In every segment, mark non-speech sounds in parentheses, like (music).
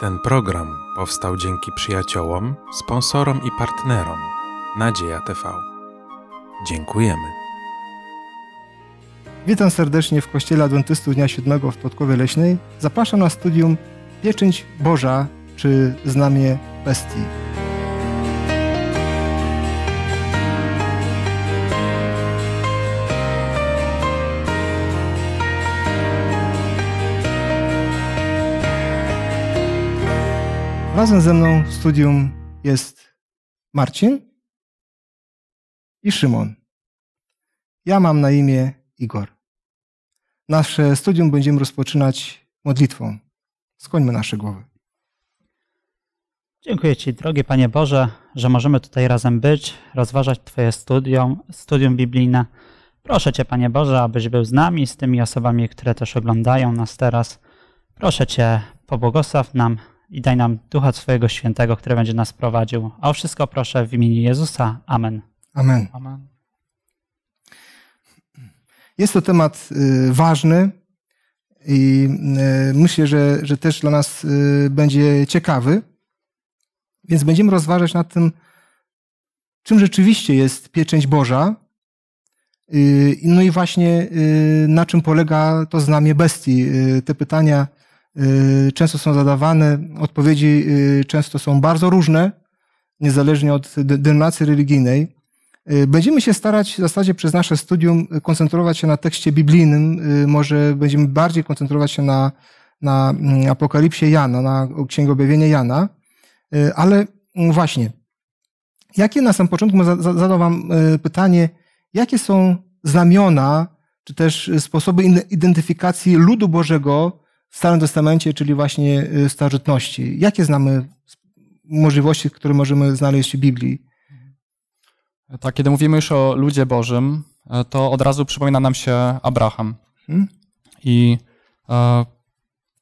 Ten program powstał dzięki przyjaciołom, sponsorom i partnerom Nadzieja TV. Dziękujemy. Witam serdecznie w Kościele Adwentystów Dnia Siódmego w Podkowie Leśnej. Zapraszam na studium Pieczęć Boża czy Znamie Bestii. Razem ze mną w studium jest Marcin i Szymon. Ja mam na imię Igor. Nasze studium będziemy rozpoczynać modlitwą. Skońmy nasze głowy. Dziękuję Ci, drogi Panie Boże, że możemy tutaj razem być, rozważać Twoje studium, studium biblijne. Proszę Cię, Panie Boże, abyś był z nami, z tymi osobami, które też oglądają nas teraz. Proszę Cię, pobłogosław nam i daj nam Ducha Twojego Świętego, który będzie nas prowadził. A o wszystko proszę w imieniu Jezusa. Amen. Amen. Amen. Jest to temat y, ważny i y, myślę, że, że też dla nas y, będzie ciekawy. Więc będziemy rozważać nad tym, czym rzeczywiście jest pieczęć Boża. No i właśnie na czym polega to znamie bestii. Te pytania Y, często są zadawane, odpowiedzi y, często są bardzo różne, niezależnie od denominacji religijnej. Y, będziemy się starać w zasadzie przez nasze studium koncentrować się na tekście biblijnym, może będziemy bardziej koncentrować się na, na mm, apokalipsie Jana, na księgę objawienia Jana, ale mm, właśnie, jakie na samym początku zadał Wam pytanie, jakie są znamiona, czy też sposoby identyfikacji ludu Bożego w Starym Testamencie, czyli właśnie y, starożytności. Jakie znamy możliwości, które możemy znaleźć w Biblii? Tak, kiedy mówimy już o ludzie Bożym, e, to od razu przypomina nam się Abraham. Hmm? I e,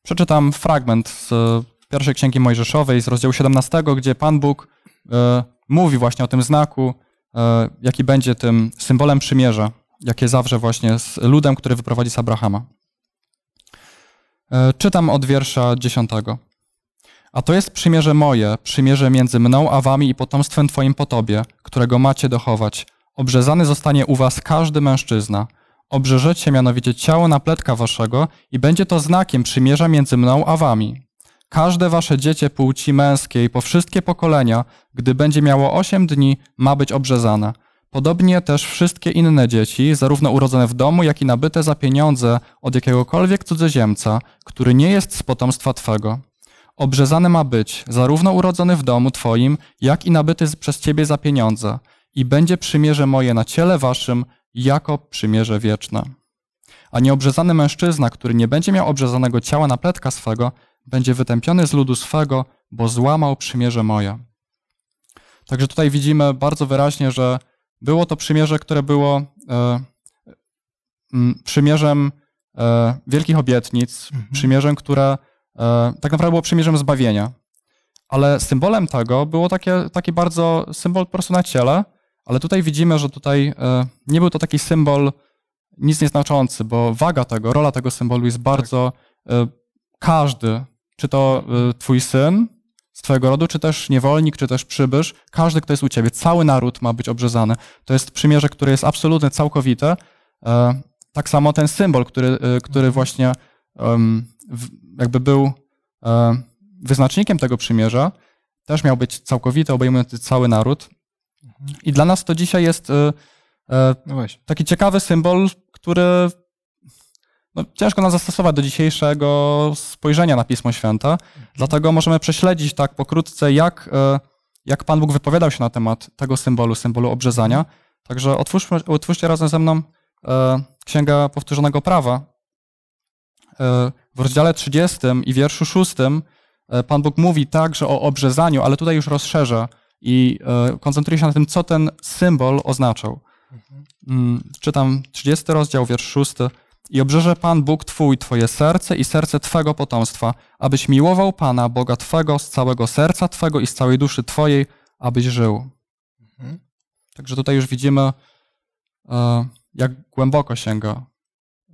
przeczytam fragment z e, pierwszej księgi Mojżeszowej, z rozdziału 17, gdzie Pan Bóg e, mówi właśnie o tym znaku, e, jaki będzie tym symbolem przymierza, jakie zawrze właśnie z ludem, który wyprowadzi z Abrahama. E, czytam od wiersza dziesiątego. A to jest przymierze moje, przymierze między mną a wami i potomstwem twoim po tobie, którego macie dochować. Obrzezany zostanie u was każdy mężczyzna. Obrzeżecie mianowicie ciało na pletka waszego i będzie to znakiem przymierza między mną a wami. Każde wasze dziecię płci męskiej po wszystkie pokolenia, gdy będzie miało osiem dni, ma być obrzezane – Podobnie też wszystkie inne dzieci, zarówno urodzone w domu, jak i nabyte za pieniądze od jakiegokolwiek cudzoziemca, który nie jest z potomstwa Twego. Obrzezany ma być zarówno urodzony w domu Twoim, jak i nabyty przez Ciebie za pieniądze, i będzie przymierze moje na ciele Waszym jako przymierze wieczne. A nieobrzezany mężczyzna, który nie będzie miał obrzezanego ciała na pletka swego, będzie wytępiony z ludu swego, bo złamał przymierze moje. Także tutaj widzimy bardzo wyraźnie, że było to przymierze, które było e, przymierzem e, wielkich obietnic, mhm. przymierzem, które e, tak naprawdę było przymierzem zbawienia. Ale symbolem tego było takie, taki bardzo symbol po prostu na ciele, ale tutaj widzimy, że tutaj nie był to taki symbol nic nieznaczący, bo waga tego, rola tego symbolu jest tak. bardzo. Tak. Każdy, czy to twój syn, swojego rodu, czy też niewolnik, czy też przybysz, każdy, kto jest u ciebie, cały naród ma być obrzezany. To jest przymierze, które jest absolutne, całkowite. E, tak samo ten symbol, który, e, który właśnie jakby był e, wyznacznikiem tego przymierza, też miał być całkowity, obejmujący cały naród. Mhm. I dla nas to dzisiaj jest no taki ciekawy symbol, który no, ciężko nam zastosować do dzisiejszego spojrzenia na Pismo Święte. Dlatego możemy prześledzić tak pokrótce, jak, e, jak Pan Bóg wypowiadał się na temat tego symbolu, symbolu obrzezania. Także otwórzmy, otwórzcie razem ze mną e, Księgę Powtórzonego Prawa. E, w rozdziale 30 i wierszu 6 e, Pan Bóg mówi także o obrzezaniu, ale tutaj już rozszerza i e, koncentruje się na tym, co ten symbol oznaczał. Mhm. Mm, czytam 30 rozdział, wiersz 6. I obrzeże Pan Bóg Twój Twoje serce i serce Twego potomstwa, abyś miłował Pana, Boga Twego, z całego serca Twego i z całej duszy Twojej, abyś żył. Mhm. Także tutaj już widzimy, e, jak głęboko sięga,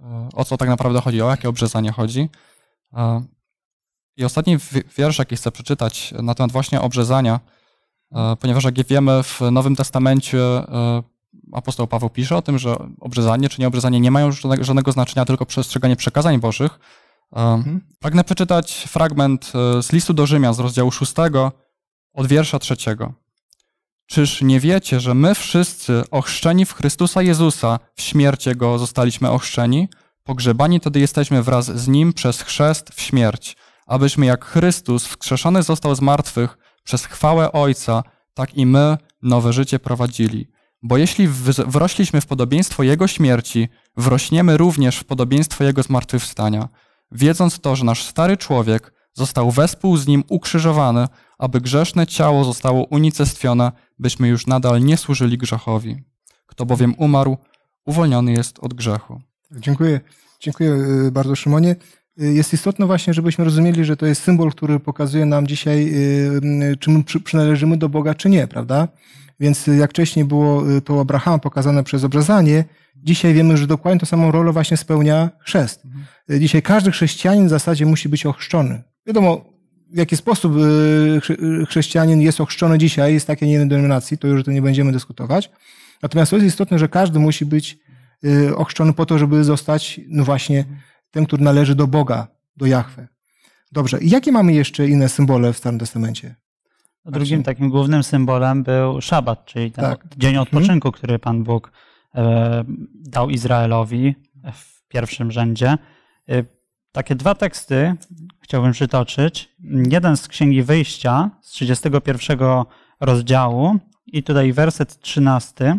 e, o co tak naprawdę chodzi, o jakie obrzezanie chodzi. E, I ostatni wiersz, jaki chcę przeczytać na temat właśnie obrzezania, ponieważ jak wiemy, w Nowym Testamencie apostoł Paweł pisze o tym, że obrzezanie czy nieobrzezanie nie mają żadnego, żadnego znaczenia, tylko przestrzeganie przekazań Bożych. Um, mhm. Pragnę przeczytać fragment e, z listu do Rzymian z rozdziału 6 od wiersza 3. Czyż nie wiecie, że my wszyscy ochrzczeni w Chrystusa Jezusa w śmierć Jego zostaliśmy ochrzczeni? Pogrzebani tedy jesteśmy wraz z Nim przez chrzest w śmierć, abyśmy jak Chrystus wskrzeszony został z martwych przez chwałę Ojca, tak i my nowe życie prowadzili. Bo jeśli wrośliśmy w podobieństwo Jego śmierci, wrośniemy również w podobieństwo Jego zmartwychwstania, wiedząc to, że nasz stary człowiek został wespół z Nim ukrzyżowany, aby grzeszne ciało zostało unicestwione, byśmy już nadal nie służyli grzechowi. Kto bowiem umarł, uwolniony jest od grzechu. Dziękuję. Dziękuję y, bardzo, Szymonie. Y, jest istotne właśnie, żebyśmy rozumieli, że to jest symbol, który pokazuje nam dzisiaj, y, y, czy my przynależymy do Boga, czy nie, prawda? Więc jak wcześniej było to Abraham pokazane przez obrzezanie, dzisiaj wiemy, że dokładnie tą samą rolę właśnie spełnia chrzest. Dzisiaj każdy chrześcijanin w zasadzie musi być ochrzczony. Wiadomo, w jaki sposób chrześcijanin jest ochrzczony dzisiaj, jest takie nie denominacji, to już to nie będziemy dyskutować. Natomiast to jest istotne, że każdy musi być ochrzczony po to, żeby zostać, no właśnie, ten, który należy do Boga, do Jahwe. Dobrze, i jakie mamy jeszcze inne symbole w Starym Testamencie? No, drugim takim głównym symbolem był szabat, czyli ten tak. dzień mhm. odpoczynku, hmm. który Pan Bóg e, dał Izraelowi w pierwszym rzędzie. E, takie dwa teksty chciałbym przytoczyć. Jeden z Księgi Wyjścia z 31 rozdziału i tutaj werset 13.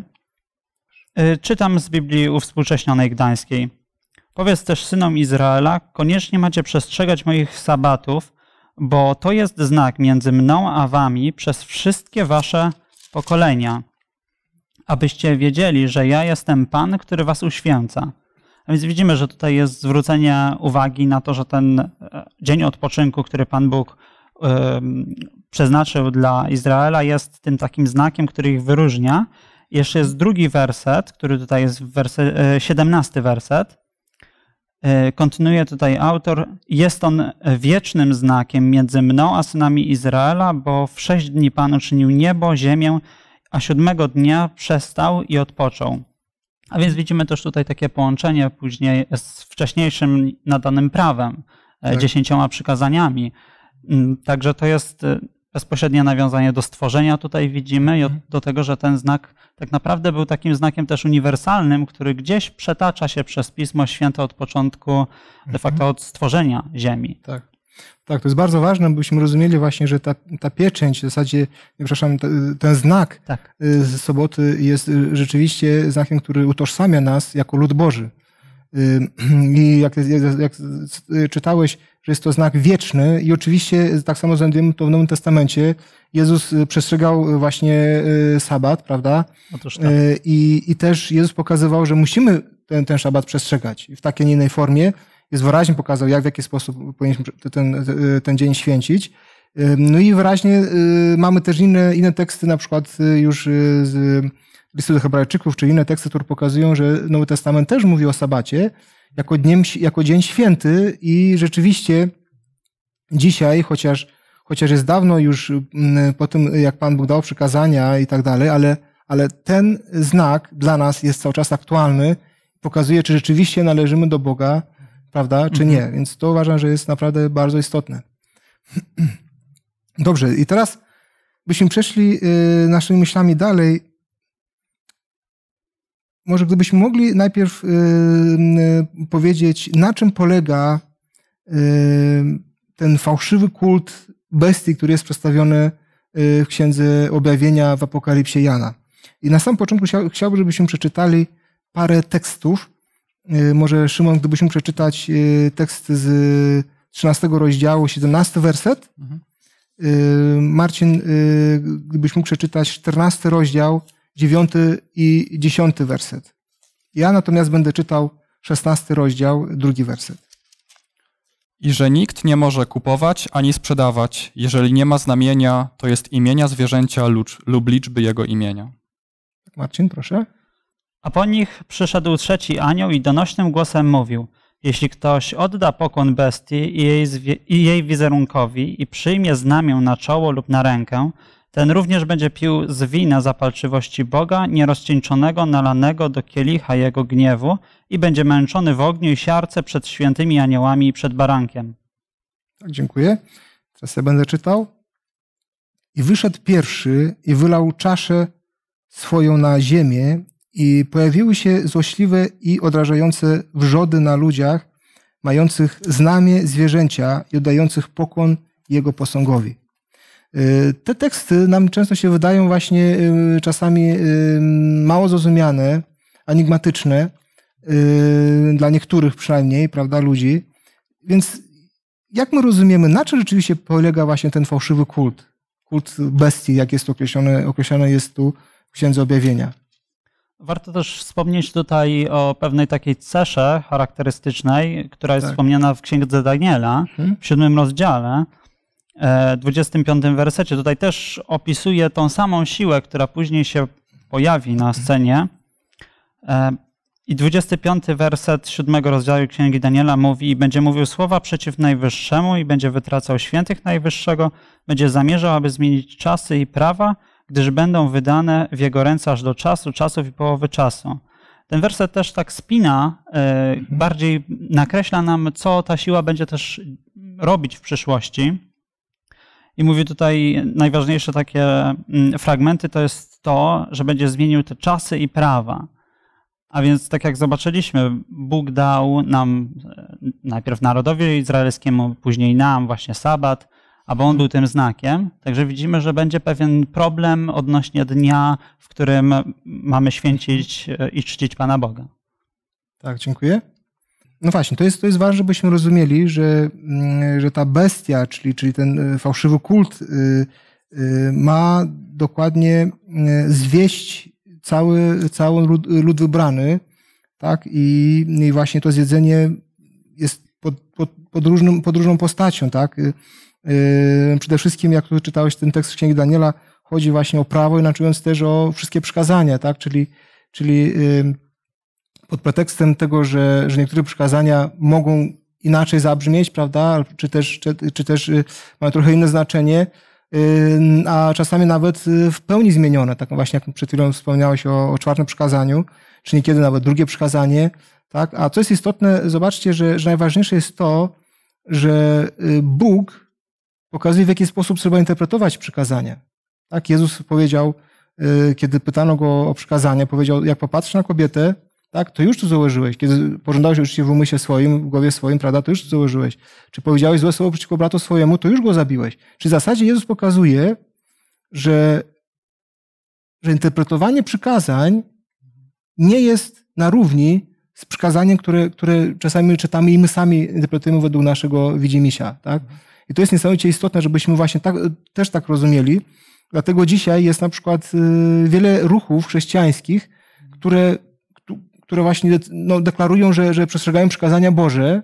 E, czytam z Biblii uwspółcześnionej gdańskiej. Powiedz też synom Izraela, koniecznie macie przestrzegać moich sabatów, bo to jest znak między mną a wami przez wszystkie wasze pokolenia, abyście wiedzieli, że ja jestem Pan, który was uświęca. A więc widzimy, że tutaj jest zwrócenie uwagi na to, że ten e, dzień odpoczynku, który Pan Bóg yy, przeznaczył dla Izraela, jest tym takim znakiem, który ich wyróżnia. Jeszcze jest drugi werset, który tutaj jest werset, yy, e, 17 werset. E, kontynuuje tutaj autor, jest on wiecznym znakiem między mną a synami Izraela, bo w sześć dni Pan uczynił niebo, ziemię, a siódmego dnia przestał i odpoczął. A więc widzimy też tutaj takie połączenie później z wcześniejszym nadanym prawem, e, tak. dziesięcioma przykazaniami. Mm, także to jest e, bezpośrednie nawiązanie do stworzenia tutaj widzimy i mhm. do tego, że ten znak tak naprawdę był takim znakiem też uniwersalnym, który gdzieś przetacza się przez Pismo Święte od początku, de facto mhm. od stworzenia Ziemi. Tak. Tak, to jest bardzo ważne, byśmy rozumieli właśnie, że ta, ta pieczęć, w zasadzie, przepraszam, ten znak tak. Y, z soboty jest y, rzeczywiście znakiem, który utożsamia nas jako lud Boży. Y, (clears throat) I jak, jak, jak czytałeś że jest to znak wieczny i oczywiście e, tak samo znajdujemy to w Nowym Testamencie. Jezus e, przestrzegał e, właśnie sabat, prawda? Otóż tak. I, I też Jezus pokazywał, że musimy ten, ten szabat przestrzegać w takiej, nie innej formie. Jest wyraźnie pokazał, jak w jaki sposób powinniśmy ten, ten dzień święcić. No i wyraźnie mamy też inne, inne teksty, na przykład już z listu do Hebrajczyków, czy inne teksty, które pokazują, że Nowy Testament też mówi o sabacie, jako, dniem, jako dzień święty i rzeczywiście dzisiaj, chociaż, chociaż jest dawno już mm, po tym, jak Pan Bóg dał przykazania i tak dalej, ale, ale ten znak dla nas jest cały czas aktualny, pokazuje, czy rzeczywiście należymy do Boga, prawda, czy nie. Mhm. Więc to uważam, że jest naprawdę bardzo istotne. (clears throat) Dobrze, i teraz byśmy przeszli y, naszymi myślami dalej może gdybyśmy mogli najpierw y, y, powiedzieć, na czym polega y, ten fałszywy kult bestii, który jest przedstawiony w Księdze Objawienia w Apokalipsie Jana. I na samym początku chciałbym, żebyśmy przeczytali parę tekstów. Może Szymon, gdybyśmy przeczytać tekst z 13 rozdziału, 17 werset. Mhm. Marcin, gdybyś mógł przeczytać 14 rozdział, dziewiąty i dziesiąty werset. Ja natomiast będę czytał szesnasty rozdział, drugi werset. I że nikt nie może kupować ani sprzedawać, jeżeli nie ma znamienia, to jest imienia zwierzęcia lub liczby jego imienia. Marcin, proszę. A po nich przyszedł trzeci anioł i donośnym głosem mówił: Jeśli ktoś odda pokłon bestii i jej, i jej wizerunkowi i przyjmie znamię na czoło lub na rękę, ten również będzie pił z wina zapalczywości Boga, nierozcieńczonego, nalanego do kielicha jego gniewu i będzie męczony w ogniu i siarce przed świętymi aniołami i przed barankiem. Tak, dziękuję. Teraz ja będę czytał. I wyszedł pierwszy i wylał czaszę swoją na ziemię i pojawiły się złośliwe i odrażające wrzody na ludziach, mających znamie zwierzęcia i oddających pokłon jego posągowi. Y, te teksty nam często się wydają właśnie y, czasami y, mało zrozumiane, enigmatyczne, dla niektórych przynajmniej, prawda, ludzi. Więc jak my rozumiemy, na czym rzeczywiście polega właśnie ten fałszywy kult? Kult bestii, jak jest określony, określony jest tu w Księdze Objawienia. Warto też wspomnieć tutaj o pewnej takiej cesze charakterystycznej, która jest tak. wspomniana w Księdze Daniela mhm. w siódmym rozdziale. 25 e, wersecie. Tutaj też opisuje tą samą siłę, która później się pojawi na scenie. E, I 25 werset 7 rozdziału Księgi Daniela mówi i będzie mówił słowa przeciw Najwyższemu i będzie wytracał świętych Najwyższego, będzie zamierzał, aby zmienić czasy i prawa, gdyż będą wydane w jego ręce aż do czasu, czasów i połowy czasu. Ten werset też tak spina, e, mhm. bardziej nakreśla nam, co ta siła będzie też robić w przyszłości. I mówię tutaj najważniejsze takie mm, fragmenty to jest to, że będzie zmienił te czasy i prawa. A więc tak jak zobaczyliśmy, Bóg dał nam e, najpierw narodowi izraelskiemu, później nam właśnie sabat, aby on był tym znakiem. Także widzimy, że będzie pewien problem odnośnie dnia, w którym mamy święcić e, i czcić Pana Boga. Tak, dziękuję. No właśnie, to jest, to jest ważne, żebyśmy rozumieli, że, mm, że ta bestia, czyli, czyli ten e, fałszywy kult, e, e, ma dokładnie zwieść cały, cały lud, lud wybrany, tak? I, I, właśnie to zjedzenie jest pod, pod, pod, różnym, pod różną postacią, tak? Przede wszystkim, jak tu czytałeś ten tekst Księgi Daniela, chodzi właśnie o prawo, inaczej mówiąc też o wszystkie przykazania, tak? Czyli, czyli pod pretekstem tego, że, że niektóre przykazania mogą inaczej zabrzmieć, prawda, czy też, czy, czy też y, mają trochę inne znaczenie, y, a czasami nawet y, w pełni zmienione, tak właśnie jak przed chwilą wspomniałeś o, o czwartym przykazaniu, czy niekiedy nawet drugie przykazanie, tak, a co jest istotne, zobaczcie, że, że najważniejsze jest to, że Bóg pokazuje, w jaki sposób trzeba interpretować przykazania. Tak, Jezus powiedział, kiedy pytano go o przykazanie, powiedział, jak popatrzy na kobietę, tak, to już tu założyłeś. Kiedy pożądałeś oczywiście w umyśle swoim, w głowie swoim, prawda, to już tu założyłeś. Czy powiedziałeś złe słowo przeciwko bratu swojemu, to już go zabiłeś. Czy w zasadzie Jezus pokazuje, że, że interpretowanie przykazań nie jest na równi z przykazaniem, które, które czasami czytamy i my sami interpretujemy według naszego widzimisia, tak? I to jest niesamowicie istotne, żebyśmy właśnie tak, też tak rozumieli. Dlatego dzisiaj jest na przykład y, wiele ruchów chrześcijańskich, które które właśnie no, deklarują, że, że przestrzegają przykazania Boże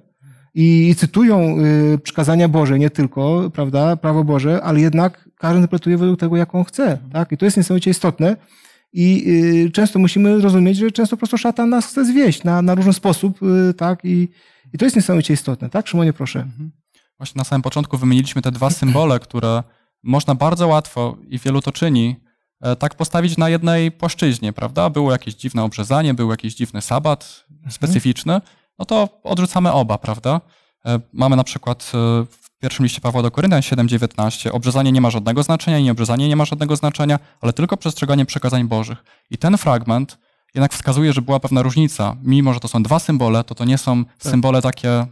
i cytują y, przykazania Boże, nie tylko, prawda, prawo Boże, ale jednak każdy interpretuje według tego, jaką chce. Tak? I to jest niesamowicie istotne. I y, często musimy rozumieć, że często po prostu szatan nas chce zwieść na, na różny sposób, y, tak? I, I to jest niesamowicie istotne, tak? Szymonie, proszę. Mhm. Właśnie na samym początku wymieniliśmy te dwa symbole, które można bardzo łatwo i wielu to czyni, E, tak postawić na jednej płaszczyźnie, prawda? Było jakieś dziwne obrzezanie, był jakiś dziwny sabat mhm. specyficzny, no to odrzucamy oba, prawda? E, mamy na przykład e, w pierwszym liście Pawła do Koryntian 7:19 obrzezanie nie ma żadnego znaczenia i nieobrzezanie nie ma żadnego znaczenia, ale tylko przestrzeganie przekazań bożych. I ten fragment jednak wskazuje, że była pewna różnica. Mimo, że to są dwa symbole, to to nie są tak. symbole takie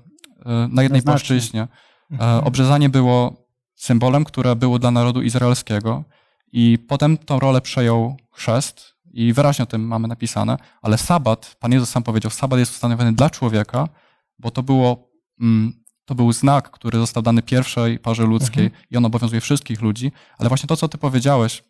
na jednej płaszczyźnie. Mhm. Obrzezanie było symbolem, które było dla narodu izraelskiego, i potem tą rolę przejął chrzest i wyraźnie o tym mamy napisane, ale sabat, Pan Jezus sam powiedział, sabat jest ustanowiony dla człowieka, bo to było mm, to był znak, który został dany pierwszej parze ludzkiej mhm. i on obowiązuje wszystkich ludzi, ale właśnie to, co ty powiedziałeś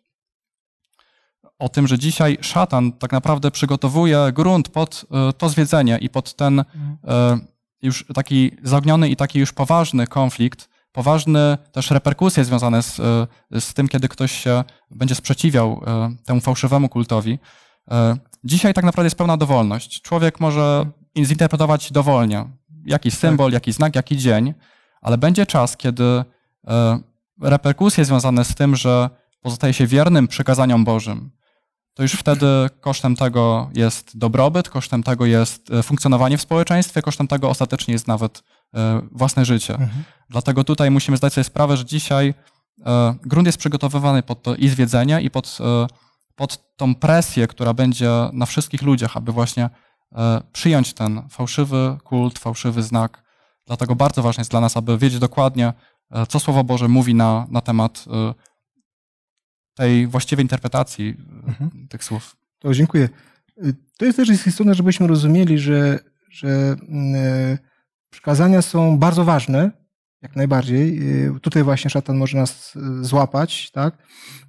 o tym, że dzisiaj szatan tak naprawdę przygotowuje grunt pod e, to zwiedzenie i pod ten mhm. E, już taki zagniony i taki już poważny konflikt poważne też reperkusje związane z, e, z tym, kiedy ktoś się będzie sprzeciwiał e, temu fałszywemu kultowi. E, dzisiaj tak naprawdę jest pełna dowolność. Człowiek może zinterpretować dowolnie jaki tak. symbol, tak. jaki znak, jaki dzień, ale będzie czas, kiedy reperkusje związane z tym, że pozostaje się wiernym przykazaniom Bożym, to już wtedy kosztem tego jest dobrobyt, kosztem tego jest funkcjonowanie w społeczeństwie, kosztem tego ostatecznie jest nawet E, własne życie. Mhm. Dlatego tutaj musimy zdać sobie sprawę, że dzisiaj e, grunt jest przygotowywany pod to i zwiedzenie, i pod, e, pod tą presję, która będzie na wszystkich ludziach, aby właśnie przyjąć ten fałszywy kult, fałszywy znak. Dlatego bardzo ważne jest dla nas, aby wiedzieć dokładnie, co Słowo Boże mówi na, na temat tej właściwej interpretacji mhm. tych słów. To dziękuję. Y, to jest też istotne, żebyśmy rozumieli, że, że mm, Przykazania są bardzo ważne, jak najbardziej. Y, tutaj właśnie szatan może nas y, złapać, tak?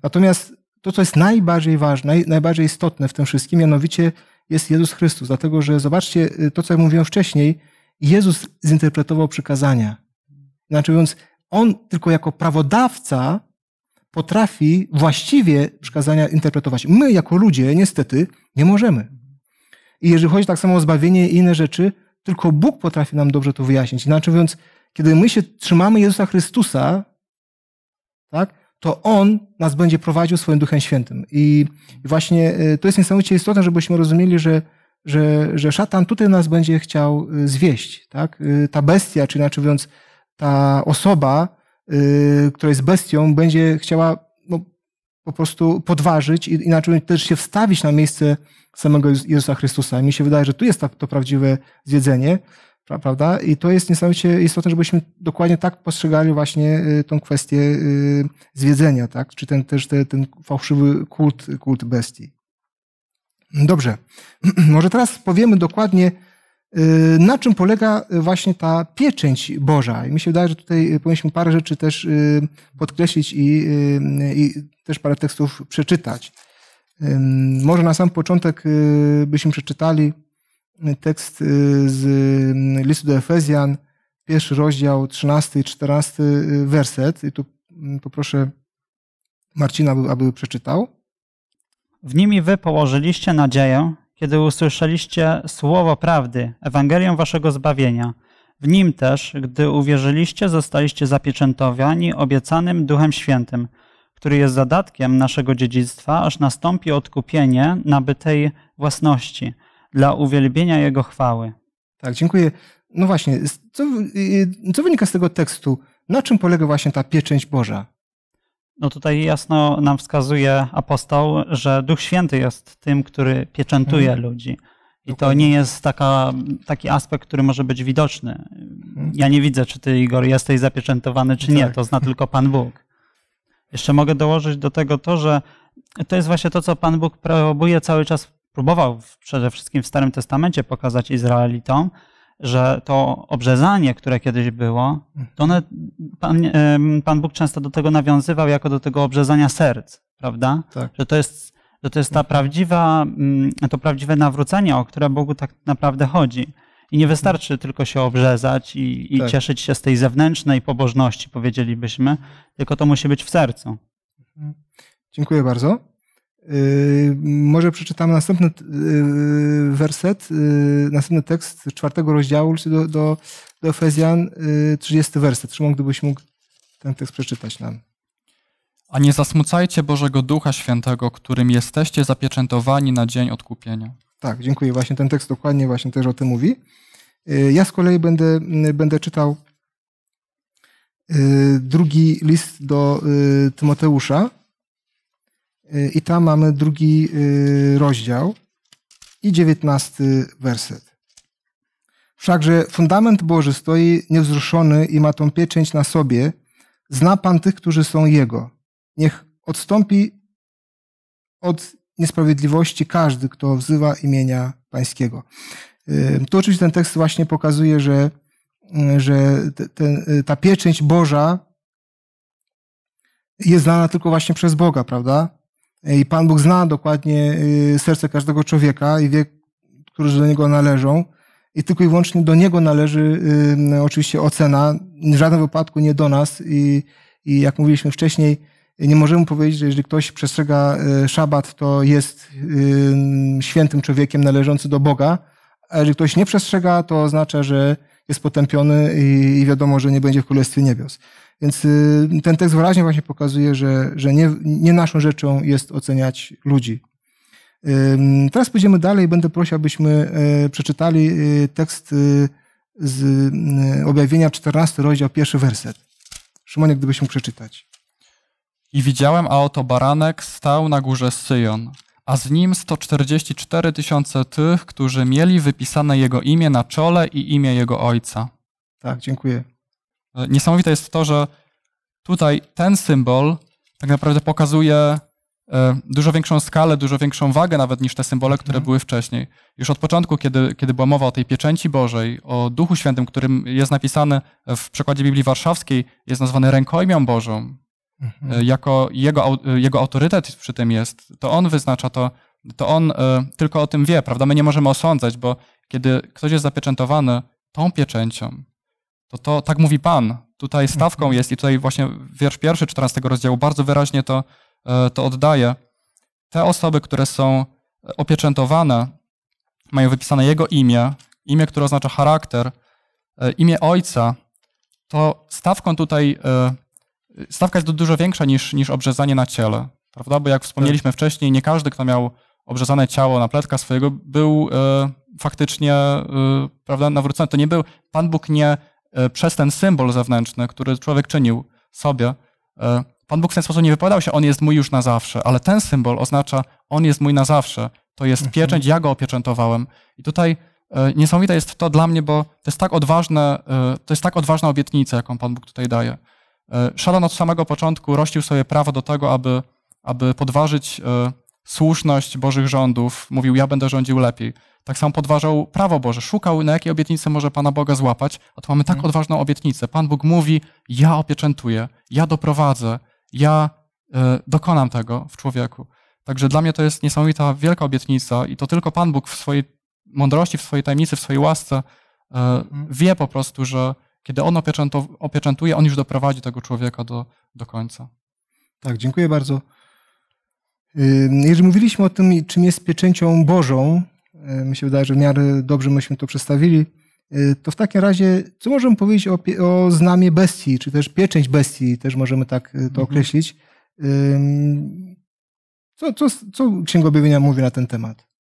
Natomiast to, co jest najbardziej ważne, najbardziej istotne w tym wszystkim, mianowicie jest Jezus Chrystus. Dlatego, że zobaczcie y, to, co ja mówiłem wcześniej, Jezus zinterpretował przykazania. Znaczy mówiąc, On tylko jako prawodawca potrafi właściwie przykazania interpretować. My, jako ludzie, niestety, nie możemy. I jeżeli chodzi tak samo o zbawienie i inne rzeczy, tylko Bóg potrafi nam dobrze to wyjaśnić. Inaczej mówiąc, kiedy my się trzymamy Jezusa Chrystusa, tak, to On nas będzie prowadził swoim Duchem Świętym. I właśnie y, to jest niesamowicie istotne, żebyśmy rozumieli, że, że, że szatan tutaj nas będzie chciał y, zwieść. Tak? Y, ta bestia, czy inaczej mówiąc, ta osoba, która jest bestią, będzie chciała no, po prostu podważyć i inaczej też się wstawić na miejsce samego Jezusa Chrystusa. Mi się wydaje, że tu jest to prawdziwe zwiedzenie, prawda? I to jest niesamowicie istotne, żebyśmy dokładnie tak postrzegali właśnie y, tą kwestię y, zwiedzenia, tak? Czy ten też ten fałszywy kult, kult bestii. Dobrze. (clears throat) Może teraz powiemy dokładnie, y, na czym polega właśnie ta pieczęć Boża? I mi się wydaje, że tutaj powinniśmy parę rzeczy też podkreślić i, i też parę tekstów przeczytać. Może na sam początek y, byśmy przeczytali y, tekst y, z listu do Efezjan, pierwszy rozdział, 13 i 14 werset. I tu mm, poproszę Marcina, aby przeczytał. W nimi wy położyliście nadzieję, kiedy usłyszeliście słowo prawdy, Ewangelię waszego zbawienia. W nim też, gdy uwierzyliście, zostaliście zapieczętowani obiecanym Duchem Świętym – który jest zadatkiem naszego dziedzictwa, aż nastąpi odkupienie nabytej własności dla uwielbienia Jego chwały. Tak, dziękuję. No właśnie, co, co wynika z tego tekstu? Na czym polega właśnie ta pieczęć Boża? No tutaj jasno nam wskazuje apostoł, że Duch Święty jest tym, który pieczętuje mhm. ludzi. I to nie jest taka, taki aspekt, który może być widoczny. Mhm. Ja nie widzę, czy ty, Igor, jesteś zapieczętowany, czy nie. Tak. To zna tylko Pan Bóg. Jeszcze mogę dołożyć do tego to, że to jest właśnie to, co Pan Bóg próbuje cały czas, próbował przede wszystkim w Starym Testamencie pokazać Izraelitom, że to obrzezanie, które kiedyś było, to one, pan, pan Bóg często do tego nawiązywał jako do tego obrzezania serc, prawda? Tak. Że to jest, że to jest ta prawdziwa, mm, to prawdziwe nawrócenie, o które Bogu tak naprawdę chodzi. I nie wystarczy tylko się obrzezać i, i tak. cieszyć się z tej zewnętrznej pobożności, powiedzielibyśmy, tylko to musi być w sercu. Mhm. Dziękuję bardzo. Yy, może przeczytamy następny yy, werset, yy, następny tekst czwartego rozdziału do, do, do Efezjan, yy, trzydziesty werset. Szymon, gdybyś mógł ten tekst przeczytać nam. A nie zasmucajcie Bożego Ducha Świętego, którym jesteście zapieczętowani na dzień odkupienia. Tak, dziękuję. Właśnie ten tekst dokładnie właśnie też o tym mówi. Y, ja z kolei będę, y, będę czytał y, drugi list do Tymoteusza. I tam mamy drugi rozdział i dziewiętnasty werset. Wszakże fundament Boży stoi niewzruszony i ma tą pieczęć na sobie. Zna Pan tych, którzy są Jego. Niech odstąpi od niesprawiedliwości każdy, kto wzywa imienia Pańskiego. Tu oczywiście ten tekst właśnie pokazuje, że, y, że te, te, y, ta pieczęć Boża jest znana tylko właśnie przez Boga, prawda? I Pan Bóg zna dokładnie y, serce każdego człowieka i wie, którzy do niego należą. I tylko i wyłącznie do niego należy oczywiście ocena, w żadnym wypadku nie do nas. I, i jak mówiliśmy wcześniej, nie możemy powiedzieć, że jeżeli ktoś przestrzega e, szabat, to jest e, świętym człowiekiem należący do Boga, a jeżeli ktoś nie przestrzega, to oznacza, że jest potępiony i wiadomo, że nie będzie w Królestwie Niebios. Więc e, ten tekst wyraźnie właśnie pokazuje, że, że nie, nie naszą rzeczą jest oceniać ludzi. Teraz pójdziemy dalej. Będę prosił, abyśmy przeczytali tekst z objawienia 14, rozdział, pierwszy werset. Szymonie, gdybyśmy przeczytać. I widziałem, a oto baranek stał na górze Syjon, a z nim 144 tysiące tych, którzy mieli wypisane jego imię na czole i imię jego ojca. Tak, dziękuję. E, niesamowite jest to, że tutaj ten symbol tak naprawdę pokazuje e, dużo większą skalę, dużo większą wagę nawet niż te symbole, które mhm. były wcześniej. Już od początku, kiedy, kiedy była mowa o tej pieczęci Bożej, o Duchu Świętym, którym jest napisany w przekładzie Biblii Warszawskiej, jest nazwany rękojmią Bożą. Mhm. E, jako jego, e, jego autorytet przy tym jest, to on wyznacza to, to on e, tylko o tym wie, prawda? My nie możemy osądzać, bo kiedy ktoś jest zapieczętowany tą pieczęcią, to, to tak mówi Pan. Tutaj mhm. stawką jest i tutaj właśnie wiersz pierwszy 14 rozdziału bardzo wyraźnie to, to oddaje. Te osoby, które są opieczętowane, mają wypisane jego imię, imię, które oznacza charakter, imię ojca, to stawką tutaj stawka jest dużo większa niż, niż obrzezanie na ciele, prawda? Bo jak wspomnieliśmy tak. wcześniej, nie każdy, kto miał obrzezane ciało na pletka swojego, był e, faktycznie e, prawda, nawrócony. To nie był, Pan Bóg nie e, przez ten symbol zewnętrzny, który człowiek czynił sobie, Pan Bóg w ten sposób nie wypowiadał się, on jest mój już na zawsze, ale ten symbol oznacza, on jest mój na zawsze. To jest mhm. pieczęć, ja go opieczętowałem. I tutaj niesamowite jest to dla mnie, bo to jest tak odważne, to jest tak odważna obietnica, jaką Pan Bóg tutaj daje. E, Sharon od samego początku rościł sobie prawo do tego, aby, aby podważyć e, słuszność Bożych rządów. Mówił, ja będę rządził lepiej. Tak samo podważał prawo Boże. Szukał, na jakiej obietnicy może Pana Boga złapać, a tu mamy tak mhm. odważną obietnicę. Pan Bóg mówi, ja opieczętuję, ja doprowadzę, ja e, dokonam tego w człowieku. Także dla mnie to jest niesamowita, wielka obietnica i to tylko Pan Bóg w swojej mądrości, w swojej tajemnicy, w swojej łasce mhm. wie po prostu, że, kiedy on opieczętuje, on już doprowadzi tego człowieka do, do końca. Tak, dziękuję bardzo. Jeżeli mówiliśmy o tym, czym jest pieczęcią Bożą, e, mi się wydaje, że w miarę dobrze myśmy to przedstawili, e, to w takim razie, co możemy powiedzieć o, o znamie bestii, czy też pieczęć bestii, też możemy tak e, to mhm. określić. Co, co, co Objawienia mówi na ten temat?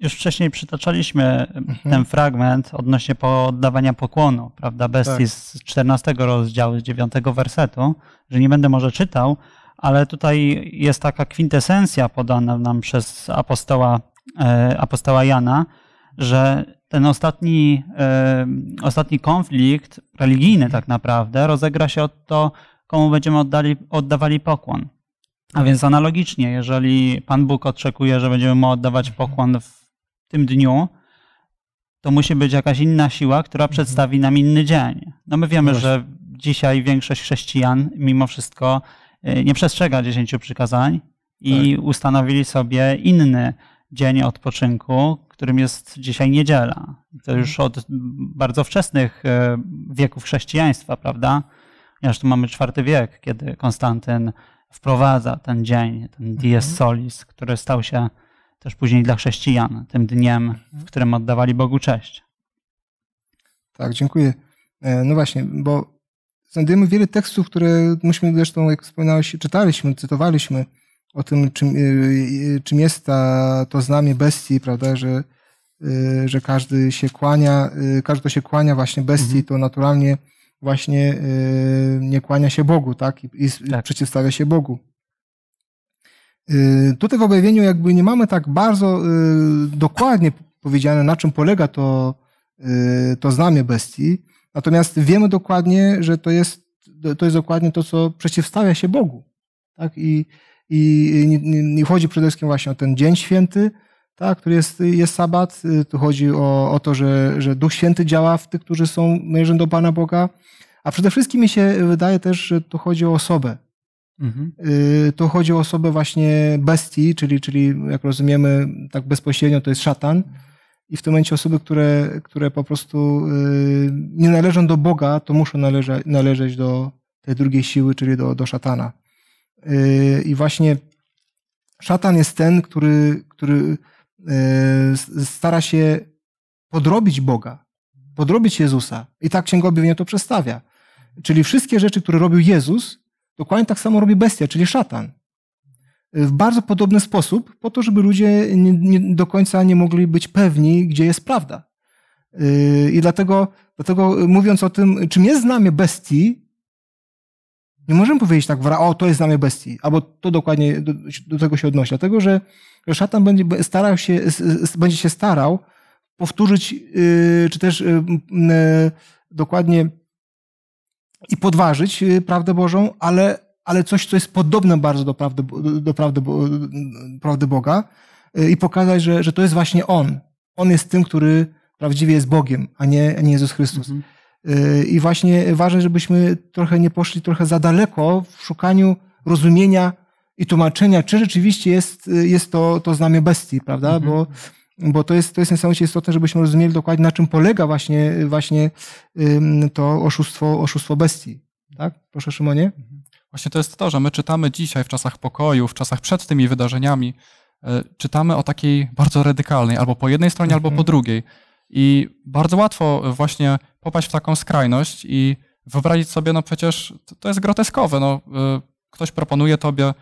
już wcześniej przytaczaliśmy mhm. ten fragment odnośnie poddawania pokłonu, prawda, bestii tak. z 14 rozdziału, z 9 wersetu, że nie będę może czytał, ale tutaj jest taka kwintesencja podana nam przez apostoła, e, apostoła Jana, że ten ostatni, ostatni konflikt religijny tak naprawdę rozegra się od to, komu będziemy oddali, oddawali pokłon. A więc analogicznie, jeżeli Pan Bóg oczekuje, że będziemy mu oddawać mhm. pokłon w tym dniu, to musi być jakaś inna siła, która mhm. przedstawi nam inny dzień. No my wiemy, że dzisiaj większość chrześcijan mimo wszystko y, nie przestrzega dziesięciu przykazań i tak. ustanowili sobie inny dzień odpoczynku, którym jest dzisiaj niedziela. To mhm. już od bardzo wczesnych y, wieków chrześcijaństwa, prawda? Ponieważ tu mamy czwarty wiek, kiedy Konstantyn wprowadza ten dzień, ten dies mhm. solis, który stał się też później dla chrześcijan, tym dniem, w którym oddawali Bogu cześć. Tak, dziękuję. E, no właśnie, bo znajdujemy wiele tekstów, które myśmy zresztą, jak wspominałeś, czytaliśmy, cytowaliśmy o tym, czym, e, e, czym jest ta, to znamie bestii, prawda, że, że każdy się kłania, każdy to się kłania właśnie bestii, mhm. to naturalnie właśnie nie kłania się Bogu, tak, i, i tak. przeciwstawia się Bogu. Y, tutaj w objawieniu jakby nie mamy tak bardzo y, dokładnie powiedziane, na czym polega to, y, to znamie bestii, natomiast wiemy dokładnie, że to jest, to jest dokładnie to, co przeciwstawia się Bogu. Tak? I, i, I chodzi przede wszystkim właśnie o ten Dzień Święty, tak, który jest, jest sabat. Tu chodzi o, o to, że, że Duch Święty działa w tych, którzy są należą do Pana Boga. A przede wszystkim mi się wydaje też, że tu chodzi o osobę to mhm. y, Tu chodzi o osobę właśnie bestii, czyli, czyli jak rozumiemy tak bezpośrednio to jest szatan. I w tym momencie osoby, które, które po prostu y, nie należą do Boga, to muszą należeć, należeć do tej drugiej siły, czyli do, do szatana. Y, I właśnie szatan jest ten, który, który stara się podrobić Boga, podrobić Jezusa. I tak księgowy mnie to przestawia. Czyli wszystkie rzeczy, które robił Jezus, Dokładnie tak samo robi bestia, czyli szatan. W bardzo podobny sposób, po to, żeby ludzie nie, nie do końca nie mogli być pewni, gdzie jest prawda. Yy, I dlatego, dlatego y, mówiąc o tym, czym jest znamie bestii, nie możemy powiedzieć tak, o, to jest znamie bestii, albo to dokładnie do, do tego się odnosi. Dlatego, że szatan będzie, starał się, będzie się starał powtórzyć, yy, czy też yy, dokładnie i podważyć y, prawdę Bożą, ale, ale coś, co jest podobne bardzo do prawdy, do prawdy, prawdy Boga y, i pokazać, że, że to jest właśnie On. On jest tym, który prawdziwie jest Bogiem, a nie, a nie Jezus Chrystus. Mhm. Y, I właśnie ważne, żebyśmy trochę nie poszli trochę za daleko w szukaniu rozumienia i tłumaczenia, czy rzeczywiście jest, jest to, to znamie bestii, prawda? Mhm. Bo bo to jest, to jest niesamowicie istotne, żebyśmy rozumieli dokładnie, na czym polega właśnie, właśnie to oszustwo, oszustwo bestii. Tak? Proszę, Szymonie. Mhm. Właśnie to jest to, że my czytamy dzisiaj w czasach pokoju, w czasach przed tymi wydarzeniami, e, czytamy o takiej bardzo radykalnej, albo po jednej stronie, mhm. albo po mhm. drugiej. I bardzo łatwo właśnie popaść w taką skrajność i wyobrazić sobie, no przecież to jest groteskowe. No, e, ktoś proponuje tobie, e,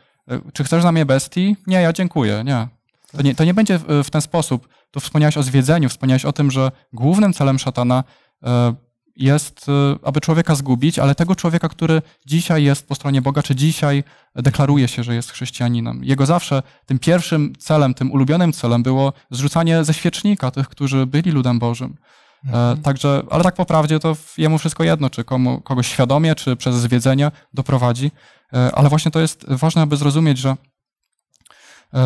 czy chcesz na mnie bestii? Nie, ja dziękuję, nie. To nie, to nie będzie w ten sposób. Tu wspomniałeś o zwiedzeniu, wspomniałeś o tym, że głównym celem szatana e, jest, e, aby człowieka zgubić, ale tego człowieka, który dzisiaj jest po stronie Boga, czy dzisiaj deklaruje się, że jest chrześcijaninem. Jego zawsze tym pierwszym celem, tym ulubionym celem było zrzucanie ze świecznika tych, którzy byli ludem Bożym. E, mhm. Także, ale tak po prawdzie to jemu wszystko jedno, czy komu, kogoś świadomie, czy przez zwiedzenie doprowadzi. Ale właśnie to jest ważne, aby zrozumieć, że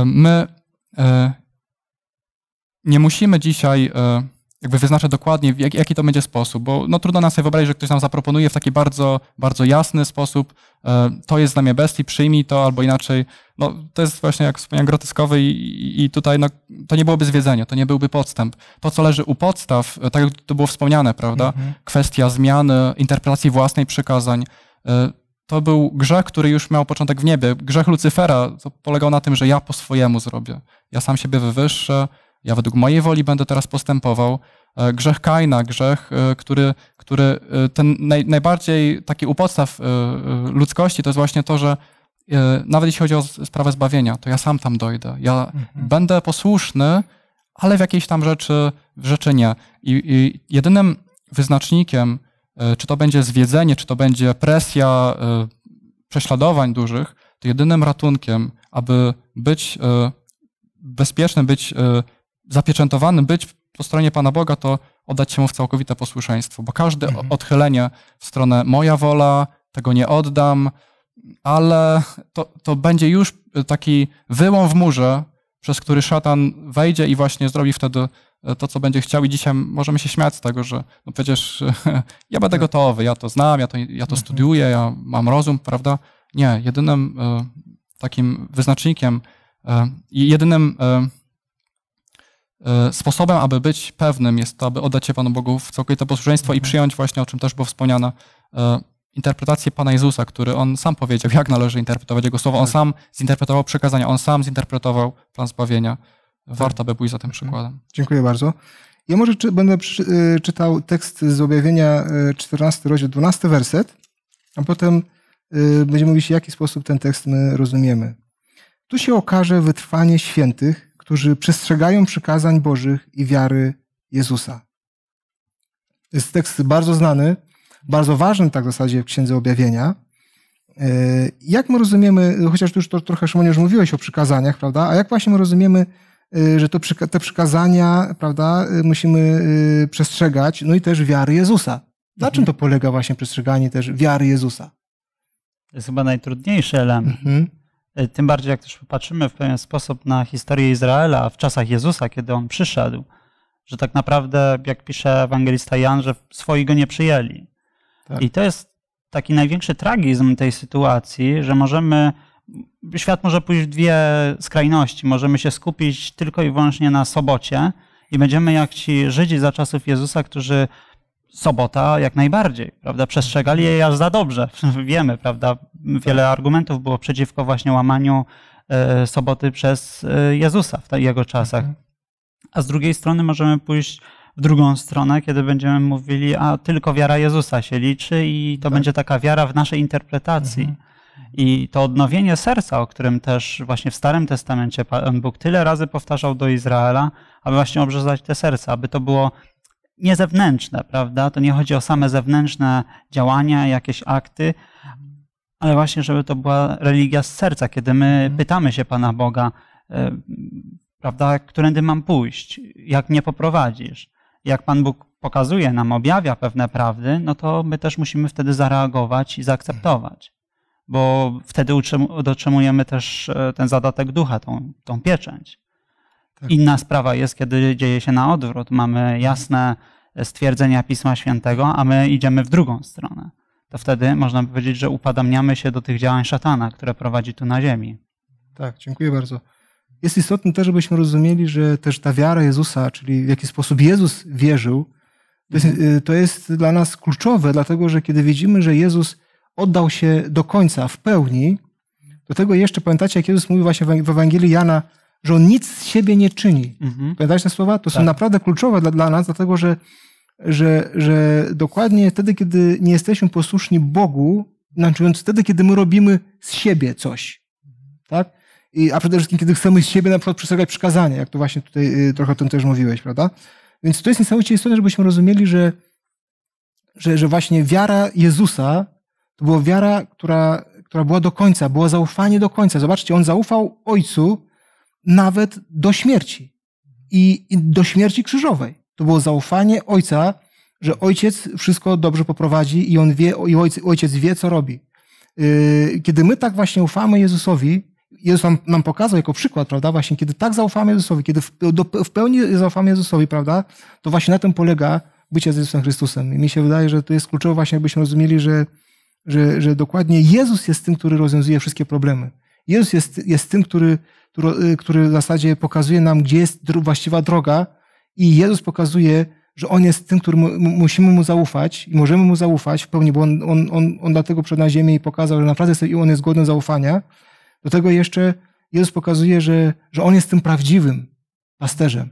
my E, nie musimy dzisiaj e, jakby wyznaczać dokładnie, w jaki to będzie sposób, bo no, trudno nam sobie wyobrazić, że ktoś nam zaproponuje w taki bardzo, bardzo jasny sposób, e, to jest dla mnie bestii, przyjmij to, albo inaczej. No, to jest właśnie, jak wspomniałem, groteskowy i, i tutaj no, to nie byłoby zwiedzenie, to nie byłby podstęp. To, co leży u podstaw, tak jak to było wspomniane, prawda, mhm. kwestia zmiany, interpretacji własnej przykazań, to był grzech, który już miał początek w niebie. Grzech Lucyfera to polegał na tym, że ja po swojemu zrobię. Ja sam siebie wywyższę, ja według mojej woli będę teraz postępował. E, grzech Kaina, grzech, e, który, który e, ten naj, najbardziej taki u podstaw ludzkości to jest właśnie to, że nawet jeśli chodzi o sprawę zbawienia, to ja sam tam dojdę. Ja mhm. będę posłuszny, ale w jakiejś tam rzeczy, w rzeczy nie. I, i jedynym wyznacznikiem E, czy to będzie zwiedzenie, czy to będzie presja e, prześladowań dużych, to jedynym ratunkiem, aby być e, bezpiecznym, być zapieczętowanym, być po stronie Pana Boga, to oddać się mu w całkowite posłuszeństwo, bo każde mhm. odchylenie w stronę moja wola, tego nie oddam, ale to, to będzie już taki wyłom w murze, przez który szatan wejdzie i właśnie zrobi wtedy E, to, co będzie chciał i dzisiaj możemy się śmiać z tego, że no przecież (laughs) ja będę tak. gotowy, ja to znam, ja to, ja to mhm. studiuję, ja mam rozum, prawda? Nie, jedynym e, takim wyznacznikiem e, i jedynym sposobem, aby być pewnym jest to, aby oddać się Panu Bogu w całkowite posłuszeństwo i mhm. przyjąć właśnie, o czym też było wspomniane, interpretację Pana Jezusa, który On sam powiedział, jak należy interpretować Jego słowa. On tak. sam zinterpretował przekazania, On sam zinterpretował plan zbawienia. Tak. warto by pójść za tym mhm. przykładem. Dziękuję bardzo. Ja może czy, będę przy, y, czytał tekst z objawienia 14 y, rozdział 12 werset, a potem y, będziemy mówić, w jaki sposób ten tekst my rozumiemy. Tu się okaże wytrwanie świętych, którzy przestrzegają przykazań Bożych i wiary Jezusa. Jest tekst bardzo znany, bardzo ważny tak w zasadzie w Księdze Objawienia. Jak my rozumiemy, chociaż tu już to, trochę Szymonie już mówiłeś o przykazaniach, prawda? A jak właśnie my rozumiemy Y, że to, te przykazania, prawda, y, musimy y, przestrzegać, no i też wiary Jezusa. Na mhm. czym to polega właśnie przestrzeganie też wiary Jezusa? To jest chyba najtrudniejszy element. Mhm. Tym bardziej, jak też popatrzymy w pewien sposób na historię Izraela w czasach Jezusa, kiedy on przyszedł, że tak naprawdę, jak pisze ewangelista Jan, że swoi go nie przyjęli. Tak. I to jest taki największy tragizm tej sytuacji, że możemy świat może pójść w dwie skrajności. Możemy się skupić tylko i wyłącznie na sobocie i będziemy jak ci Żydzi za czasów Jezusa, którzy sobota jak najbardziej, prawda? Przestrzegali jej aż za dobrze, (laughs) wiemy, prawda? Wiele tak. argumentów było przeciwko właśnie łamaniu e, soboty przez e, Jezusa w jego czasach. Mhm. A z drugiej strony możemy pójść w drugą stronę, kiedy będziemy mówili, a tylko wiara Jezusa się liczy i to tak. będzie taka wiara w naszej interpretacji. Mhm. I to odnowienie serca, o którym też właśnie w Starym Testamencie Pan Bóg tyle razy powtarzał do Izraela, aby właśnie obrzezać te serca, aby to było nie zewnętrzne, prawda? To nie chodzi o same zewnętrzne działania, jakieś akty, ale właśnie, żeby to była religia z serca, kiedy my mhm. pytamy się Pana Boga, e, prawda, którędy mam pójść, jak mnie poprowadzisz. Jak Pan Bóg pokazuje nam, objawia pewne prawdy, no to my też musimy wtedy zareagować i zaakceptować bo wtedy dotrzymujemy też e, ten zadatek ducha, tą, tą pieczęć. Tak. Inna sprawa jest, kiedy dzieje się na odwrót. Mamy jasne stwierdzenia Pisma Świętego, a my idziemy w drugą stronę. To wtedy można by powiedzieć, że upadamniamy się do tych działań szatana, które prowadzi tu na ziemi. Tak, dziękuję bardzo. Jest istotne też, żebyśmy rozumieli, że też ta wiara Jezusa, czyli w jaki sposób Jezus wierzył, to jest, mhm. y, to jest dla nas kluczowe, dlatego że kiedy widzimy, że Jezus oddał się do końca, w pełni. Do tego jeszcze pamiętacie, jak Jezus mówił właśnie w Ewangelii Jana, że on nic z siebie nie czyni. Mhm. Pamiętacie te słowa? To tak. są naprawdę kluczowe dla, dla nas, dlatego że, że, że dokładnie wtedy, kiedy nie jesteśmy posłuszni Bogu, znaczy wtedy, kiedy my robimy z siebie coś. Tak? I, a przede wszystkim, kiedy chcemy z siebie na przykład przestrzegać przykazania, jak to właśnie tutaj y, trochę o tym też mówiłeś, prawda? Więc to jest niesamowicie istotne, żebyśmy rozumieli, że, że, że właśnie wiara Jezusa to była wiara, która, która była do końca, było zaufanie do końca. Zobaczcie, on zaufał ojcu nawet do śmierci i, i do śmierci krzyżowej. To było zaufanie ojca, że ojciec wszystko dobrze poprowadzi i on wie, i ojciec, ojciec wie, co robi. Yy, kiedy my tak właśnie ufamy Jezusowi, Jezus nam, nam, pokazał jako przykład, prawda, właśnie, kiedy tak zaufamy Jezusowi, kiedy w, do, w pełni zaufamy Jezusowi, prawda, to właśnie na tym polega bycie z Jezusem Chrystusem. I mi się wydaje, że to jest kluczowe właśnie, abyśmy rozumieli, że że, że dokładnie Jezus jest tym, który rozwiązuje wszystkie problemy. Jezus jest, jest tym, który, który, y, który w zasadzie pokazuje nam, gdzie jest właściwa droga, i Jezus pokazuje, że On jest tym, którym musimy Mu zaufać i możemy Mu zaufać w pełni, bo On, on, on, on dlatego przed na ziemię i pokazał, że naprawdę jest, i On jest godny zaufania. Do tego jeszcze Jezus pokazuje, że, że On jest tym prawdziwym pasterzem.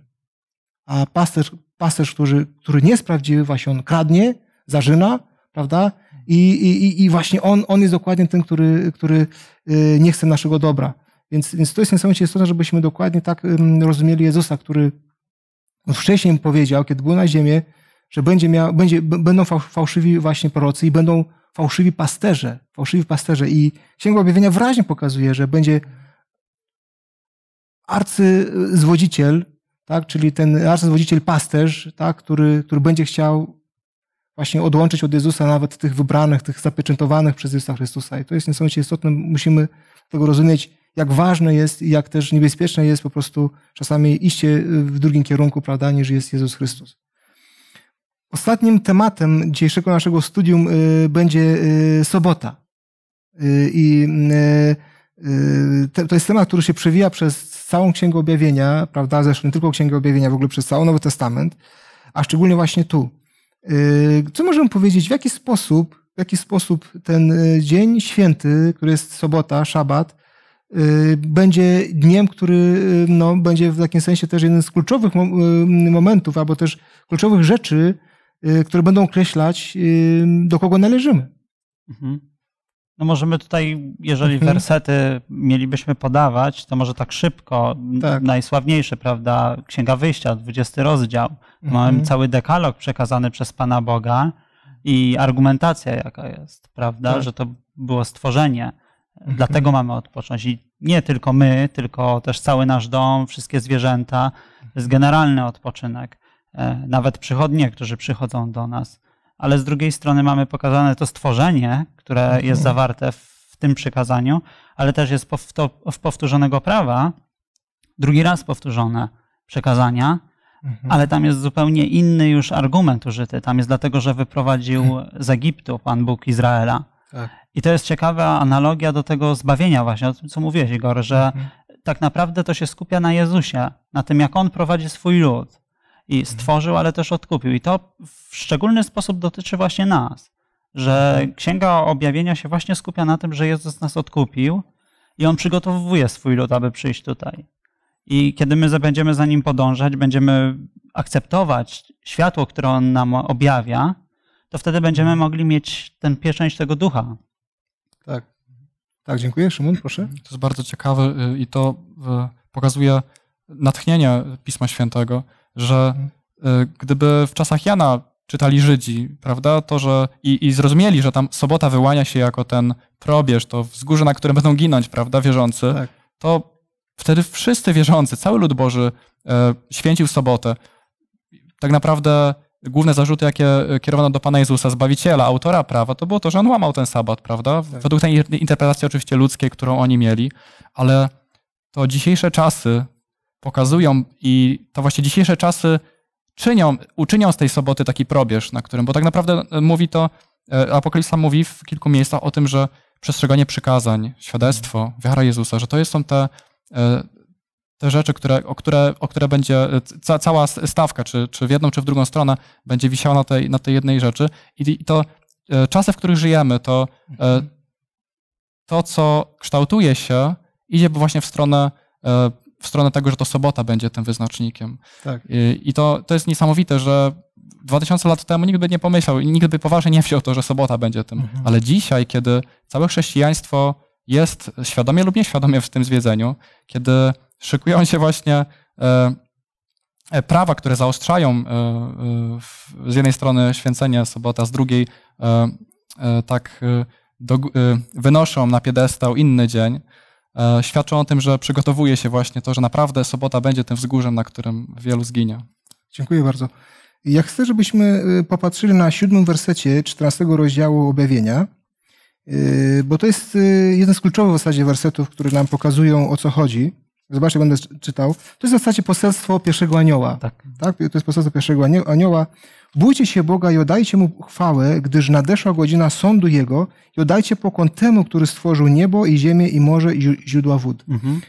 A pasterz, pasterz który, który nie jest prawdziwy, właśnie on kradnie, zarzyna, prawda? I, i, i właśnie on, on jest dokładnie ten, który, który y, nie chce naszego dobra. Więc, więc to jest niesamowicie istotne, żebyśmy dokładnie tak rozumieli Jezusa, który wcześniej powiedział, kiedy był na ziemię, że będzie miał, będzie, będą fałszywi właśnie prorocy i będą fałszywi pasterze. Fałszywi pasterze. I Księga Objawienia wyraźnie pokazuje, że będzie arcyzwodziciel, tak, czyli ten arcyzwodziciel pasterz, tak, który, który będzie chciał właśnie odłączyć od Jezusa nawet tych wybranych, tych zapieczętowanych przez Jezusa Chrystusa. I to jest niesamowicie istotne. Musimy tego rozumieć, jak ważne jest i jak też niebezpieczne jest po prostu czasami iście w drugim kierunku, prawda, niż jest Jezus Chrystus. Ostatnim tematem dzisiejszego naszego studium y, będzie y, sobota. Y, I to jest temat, który się przewija przez całą Księgę Objawienia, prawda, zresztą nie tylko Księgę Objawienia, w ogóle przez cały Nowy Testament, a szczególnie właśnie tu. Y, co możemy powiedzieć, w jaki sposób, w jaki sposób ten y, dzień święty, który jest sobota, szabat, y, będzie dniem, który no, będzie w takim sensie też jeden z kluczowych momentów, albo też kluczowych rzeczy, które będą określać, do kogo należymy. Mhm. No możemy tutaj, jeżeli mhm. wersety mielibyśmy podawać, to może tak szybko, tak. prawda, Księga Wyjścia, 20 rozdział, Mamy mhm. cały dekalog przekazany przez Pana Boga i argumentacja jaka jest, prawda, tak. że to było stworzenie. Mhm. Dlatego mamy odpocząć. I nie tylko my, tylko też cały nasz dom, wszystkie zwierzęta. To jest generalny odpoczynek. E, nawet przychodnie, którzy przychodzą do nas. Ale z drugiej strony mamy pokazane to stworzenie, które mhm. jest zawarte w tym przykazaniu, ale też jest w powtórzonego prawa drugi raz powtórzone przekazania, Mhm. Ale tam jest zupełnie inny już argument użyty. Tam jest dlatego, że wyprowadził mhm. z Egiptu Pan Bóg Izraela. Tak. I to jest ciekawa analogia do tego zbawienia właśnie, o tym co mówiłeś Igor, że mhm. tak naprawdę to się skupia na Jezusie, na tym jak On prowadzi swój lud. I stworzył, ale też odkupił. I to w szczególny sposób dotyczy właśnie nas, że Księga Objawienia się właśnie skupia na tym, że Jezus nas odkupił i On przygotowuje swój lud, aby przyjść tutaj. I kiedy my będziemy za nim podążać, będziemy akceptować światło, które on nam objawia, to wtedy będziemy mogli mieć ten pieczęć tego ducha. Tak. Tak, dziękuję. Szymon, proszę. To jest bardzo ciekawe y, i to y, pokazuje natchnienie Pisma Świętego, że y, gdyby w czasach Jana czytali Żydzi, prawda, to, że i, i zrozumieli, że tam sobota wyłania się jako ten probierz, to wzgórze, na którym będą ginąć, prawda, wierzący, tak. to Wtedy wszyscy wierzący, cały lud Boży e, święcił sobotę. Tak naprawdę główne zarzuty, jakie e, kierowano do Pana Jezusa, Zbawiciela, autora prawa, to było to, że on łamał ten sabat, prawda? Tak. Według tej interpretacji oczywiście ludzkiej, którą oni mieli, ale to dzisiejsze czasy pokazują i to właśnie dzisiejsze czasy czynią, uczynią z tej soboty taki probierz, na którym, bo tak naprawdę e, mówi to, Apokalipsa mówi w kilku miejscach o tym, że przestrzeganie przykazań, świadectwo, wiara Jezusa, że to są te E, te rzeczy, które, o, które, o które będzie e, ca, cała stawka, czy, czy w jedną, czy w drugą stronę, będzie wisiała na tej, na tej jednej rzeczy. I, I to e, czasy, w których żyjemy, to mhm. to, co kształtuje się, idzie właśnie w stronę, w stronę tego, że to sobota będzie tym wyznacznikiem. Tak. I, I, to, to jest niesamowite, że 2000 lat temu nikt by nie pomyślał, nikt by poważnie nie wziął to, że sobota będzie tym. Mhm. Ale dzisiaj, kiedy całe chrześcijaństwo jest świadomie lub nieświadomie w tym zwiedzeniu, kiedy szykują się właśnie e, e, prawa, które zaostrzają e, z jednej strony święcenie sobota, z drugiej tak wynoszą na piedestał inny dzień, świadczą o tym, że przygotowuje się właśnie to, że naprawdę sobota będzie tym wzgórzem, na którym wielu zginie. Dziękuję bardzo. Ja chcę, żebyśmy popatrzyli na siódmym wersecie 14 rozdziału objawienia. Yy, bo to jest yy, jeden z kluczowych w zasadzie wersetów, które nam pokazują o co chodzi. Zobaczcie, będę czytał. To jest w zasadzie poselstwo pierwszego anioła. Tak. tak? To jest poselstwo pierwszego anioła. Bójcie się Boga i oddajcie Mu chwałę, gdyż nadeszła godzina sądu Jego i oddajcie pokłon temu, który stworzył niebo i ziemię i morze i źródła wód. Mhm. Yy,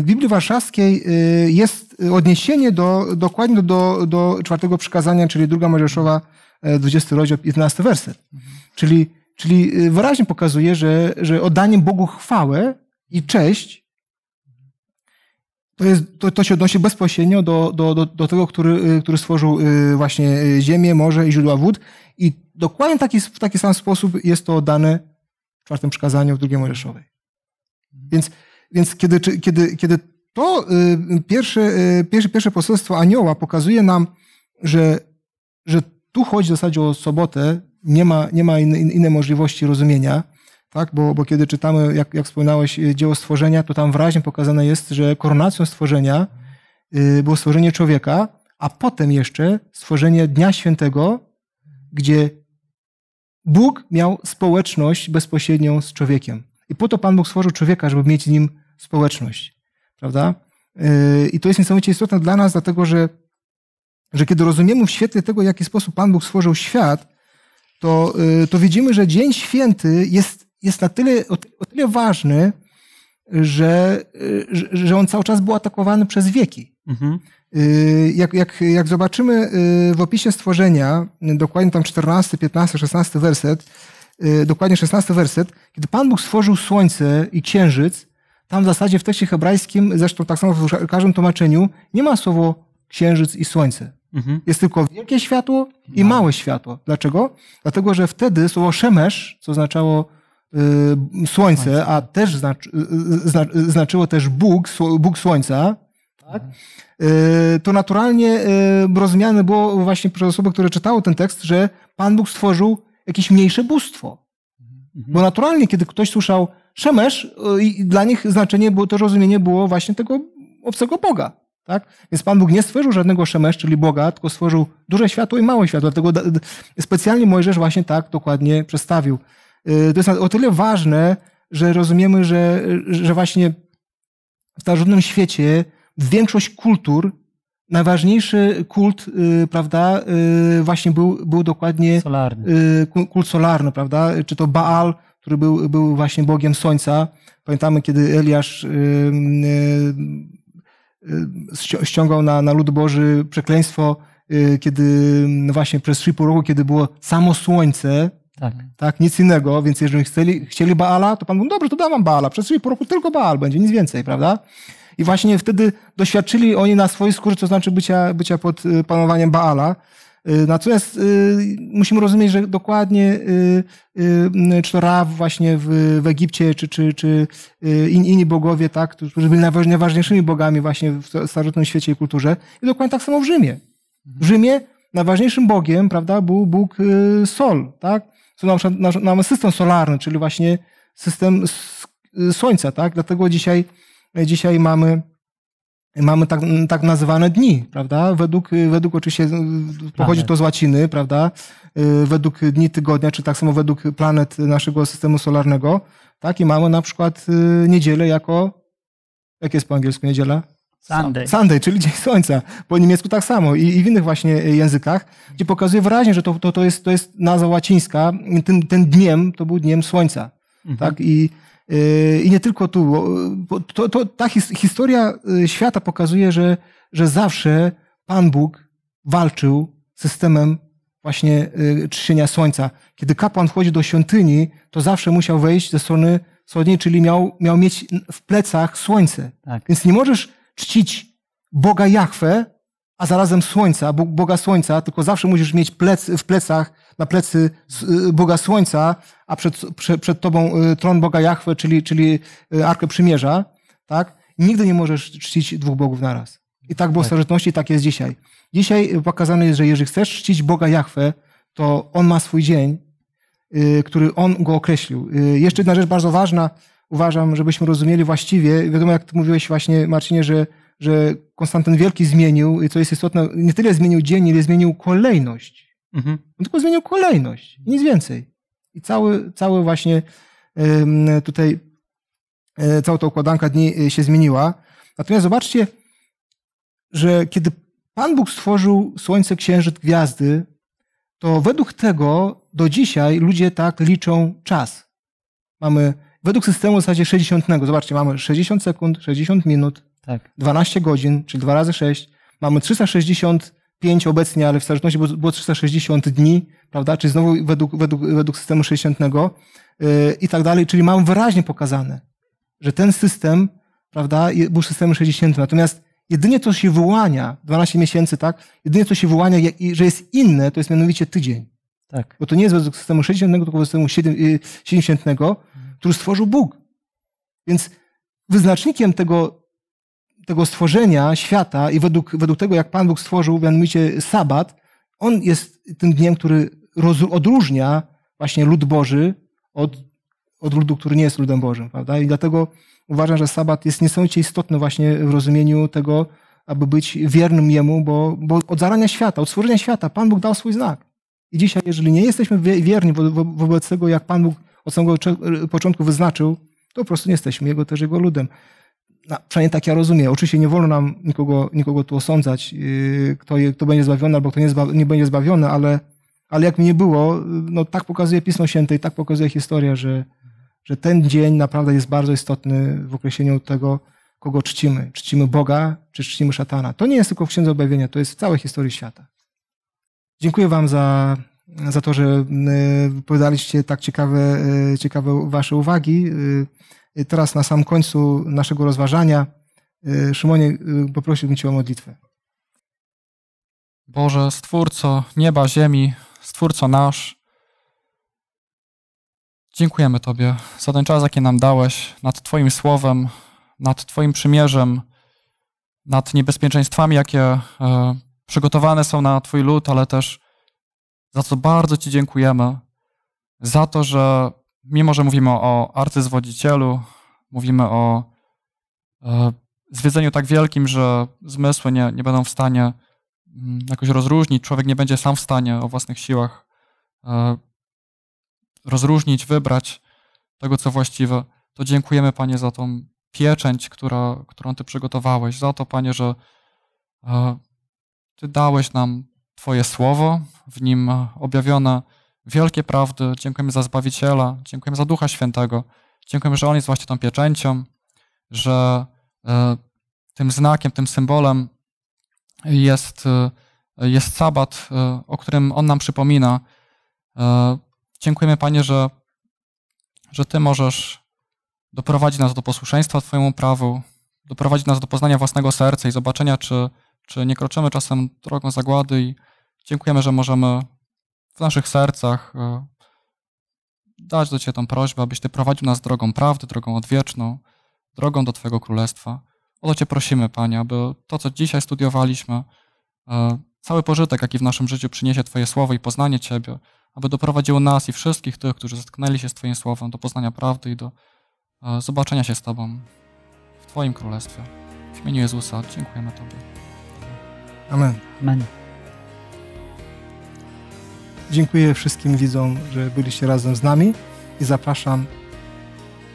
w Biblii Warszawskiej jest odniesienie do, dokładnie do, do czwartego przykazania, czyli druga Mojżeszowa, 20 rozdział, 15 werset. Mhm. Czyli Czyli y, wyraźnie pokazuje, że, że oddanie Bogu chwałę i cześć to, jest, to, to się odnosi bezpośrednio do, do, do, do tego, który, y, który stworzył y, właśnie ziemię, morze i źródła wód. I dokładnie taki, w taki sam sposób jest to oddane w czwartym przykazaniu, w drugiej Mojżeszowej. Więc, więc kiedy, kiedy, kiedy to pierwsze, pierwsze, pierwsze poselstwo anioła pokazuje nam, że, że tu chodzi w zasadzie o sobotę, nie ma, nie ma innej możliwości rozumienia, tak? bo, bo kiedy czytamy, jak, jak wspominałeś, y, dzieło stworzenia, to tam wyraźnie pokazane jest, że koronacją stworzenia y, było stworzenie człowieka, a potem jeszcze stworzenie Dnia Świętego, gdzie Bóg miał społeczność bezpośrednią z człowiekiem. I po to Pan Bóg stworzył człowieka, żeby mieć z nim społeczność. Prawda? Y, I to jest niesamowicie istotne dla nas, dlatego że, że kiedy rozumiemy w świetle tego, w jaki sposób Pan Bóg stworzył świat, to, y, to widzimy, że Dzień Święty jest, jest na tyle, o, tyle ważny, y, że, że on cały czas był atakowany przez wieki. Mhm. Y, jak, jak, jak zobaczymy w opisie stworzenia, dokładnie tam 14, 15, 16 werset, dokładnie 16 werset, kiedy Pan Bóg stworzył słońce i księżyc, tam w zasadzie w tekście hebrajskim, zresztą tak samo w każdym tłumaczeniu, nie ma słowo księżyc i słońce. Mhm. Jest tylko wielkie światło i małe. No. małe światło. Dlaczego? Dlatego, że wtedy słowo szemesz, co oznaczało y, słońce, a też znaczy, y, y zna, y, znaczyło też Bóg, Bóg słońca, tak? Y, to naturalnie y, rozumiane było właśnie przez osoby, które czytały ten tekst, że Pan Bóg stworzył jakieś mniejsze bóstwo. Mhm. Bo naturalnie, kiedy ktoś słyszał szemesz, dla nich znaczenie było, to rozumienie było właśnie tego obcego Boga. Tak? Więc Pan Bóg nie stworzył żadnego szemesz, czyli Boga, tylko stworzył duże światło i małe światło. Dlatego specjalnie Mojżesz właśnie tak dokładnie przedstawił. Y, to jest o tyle ważne, że rozumiemy, że, że właśnie w starożytnym świecie większość kultur, najważniejszy kult, y, prawda, y, właśnie był, był dokładnie solarny. kult solarny, prawda? Czy to Baal, który był, był właśnie Bogiem Słońca. Pamiętamy, kiedy Eliasz Y, ściągał na, na lud Boży przekleństwo, y, kiedy no właśnie przez trzy po roku, kiedy było samo słońce, tak. tak, nic innego, więc jeżeli chcieli, chcieli Baala, to Pan mówił, no dobrze, to dam wam Baala, przez trzy po roku tylko Baal będzie, nic więcej, prawda? I właśnie wtedy doświadczyli oni na swojej skórze, co znaczy bycia, bycia pod y, panowaniem Baala. Y, natomiast y, musimy rozumieć, że dokładnie y, czy to Ra właśnie w, w Egipcie, czy, czy, czy in, inni bogowie, tak, którzy byli najważniejszymi bogami właśnie w starożytnym świecie i kulturze. I dokładnie tak samo w Rzymie. W Rzymie najważniejszym bogiem, prawda, był Bóg Sol, tak? Co nam, nam system solarny, czyli właśnie system Słońca, tak? Dlatego dzisiaj, dzisiaj mamy Mamy tak, tak nazywane dni, prawda? Według, według oczywiście pochodzi to z łaciny, prawda? Y, według dni tygodnia, czy tak samo według planet naszego systemu solarnego, tak? I mamy na przykład y, niedzielę jako, jak jest po angielsku niedziela? Sunday. Sunday, czyli Dzień Słońca. Po niemiecku tak samo i, i w innych właśnie językach, gdzie pokazuje wyraźnie, że to, to, to, jest, to jest nazwa łacińska. ten dniem to był dniem Słońca. Mhm. Tak? I Yy, I nie tylko tu. To, to, ta historia yy, świata pokazuje, że, że zawsze Pan Bóg walczył z systemem właśnie yy, trzcienia słońca. Kiedy kapłan wchodzi do świątyni, to zawsze musiał wejść ze strony wschodniej, czyli miał, miał mieć w plecach słońce. Tak. Więc nie możesz czcić Boga Jahwe, a zarazem Słońca, Boga Słońca, tylko zawsze musisz mieć plec, w plecach, na plecy y, Boga Słońca, a przed, przed, przed tobą y, tron Boga Jahwe, czyli, czyli y, Arkę Przymierza, tak? Nigdy nie możesz czcić dwóch bogów naraz. I tak było w tak. starożytności i tak jest dzisiaj. Dzisiaj pokazane jest, że jeżeli chcesz czcić Boga Jahwe, to On ma swój dzień, który On go określił. Jeszcze jedna rzecz bardzo ważna, uważam, żebyśmy rozumieli właściwie, wiadomo jak mówiłeś właśnie Marcinie, że że Konstantyn Wielki zmienił, i co jest istotne, nie tyle zmienił dzień, ile zmienił kolejność. Mhm. On tylko zmienił kolejność, nic więcej. I cały, cały właśnie tutaj, e, cała ta układanka dni e, się zmieniła. Natomiast zobaczcie, że kiedy Pan Bóg stworzył Słońce, Księżyc, Gwiazdy, to według tego do dzisiaj ludzie tak liczą czas. Mamy według systemu w zasadzie 60. Zobaczcie, mamy 60 sekund, 60 minut, tak. 12 godzin, czyli 2 razy 6. Mamy 365 obecnie, ale w starożytności było 360 dni, prawda? Czyli znowu według, według, według systemu 60 yy, i tak dalej. Czyli mam wyraźnie pokazane, że ten system, prawda, był systemem 60. Natomiast jedynie to się wyłania, 12 miesięcy, tak? Jedynie to się wyłania, że jest inne, to jest mianowicie tydzień. Tak. Bo to nie jest według systemu 60, tylko według systemu 70, yy, który stworzył Bóg. Więc wyznacznikiem tego tego stworzenia świata i według, według tego, jak Pan Bóg stworzył, mianowicie sabat, on jest tym dniem, który roz, odróżnia właśnie lud Boży od, od ludu, który nie jest ludem Bożym, prawda? I dlatego uważam, że sabat jest niesamowicie istotny właśnie w rozumieniu tego, aby być wiernym Jemu, bo, bo od zarania świata, od stworzenia świata Pan Bóg dał swój znak. I dzisiaj, jeżeli nie jesteśmy wierni wo, wo, wobec tego, jak Pan Bóg od samego początku wyznaczył, to po prostu nie jesteśmy Jego też Jego ludem. No, przynajmniej tak ja rozumiem. Oczywiście nie wolno nam nikogo, nikogo tu osądzać, yy, kto, je, kto będzie zbawiony albo kto nie, zba, nie będzie zbawiony, ale, ale jak mi nie było, no, tak pokazuje Pismo Święte i tak pokazuje historia, że, że ten dzień naprawdę jest bardzo istotny w określeniu tego, kogo czcimy. Czcimy Boga czy czcimy szatana. To nie jest tylko w Księdze Objawienia, to jest w całej historii świata. Dziękuję Wam za, za to, że yy, podaliście tak ciekawe, yy, ciekawe Wasze uwagi. Y, teraz na sam końcu naszego rozważania, y, Szymonie, y, poprosiłbym Cię o modlitwę. Boże, Stwórco nieba, ziemi, Stwórco nasz, dziękujemy Tobie za ten czas, jaki nam dałeś, nad Twoim słowem, nad Twoim przymierzem, nad niebezpieczeństwami, jakie e, przygotowane są na Twój lud, ale też za co bardzo Ci dziękujemy, za to, że mimo że mówimy o arcyzwodzicielu, mówimy o e, zwiedzeniu tak wielkim, że zmysły nie, nie będą w stanie mm, jakoś rozróżnić, człowiek nie będzie sam w stanie o własnych siłach e, rozróżnić, wybrać tego, co właściwe, to dziękujemy Panie za tą pieczęć, która, którą Ty przygotowałeś, za to, Panie, że e, Ty dałeś nam Twoje słowo, w nim objawione wielkie prawdy. Dziękujemy za Zbawiciela, dziękujemy za Ducha Świętego. Dziękujemy, że On jest właśnie tą pieczęcią, że e, tym znakiem, tym symbolem jest, e, jest sabat, e, o którym On nam przypomina. Dziękujemy, Panie, że, że Ty możesz doprowadzić nas do posłuszeństwa Twojemu prawu, doprowadzić nas do poznania własnego serca i zobaczenia, czy, czy nie kroczymy czasem drogą zagłady i dziękujemy, że możemy w naszych sercach, e, dać do Ciebie tą prośbę, abyś Ty prowadził nas drogą prawdy, drogą odwieczną, drogą do Twojego Królestwa. O to Cię prosimy, Panie, aby to, co dzisiaj studiowaliśmy, e, cały pożytek, jaki w naszym życiu przyniesie Twoje słowo i poznanie Ciebie, aby doprowadziło nas i wszystkich tych, którzy zetknęli się z Twoim słowem, do poznania prawdy i do e, zobaczenia się z Tobą w Twoim Królestwie. W imieniu Jezusa dziękujemy Tobie. Amen. Amen. Dziękuję wszystkim widzom, że byliście razem z nami i zapraszam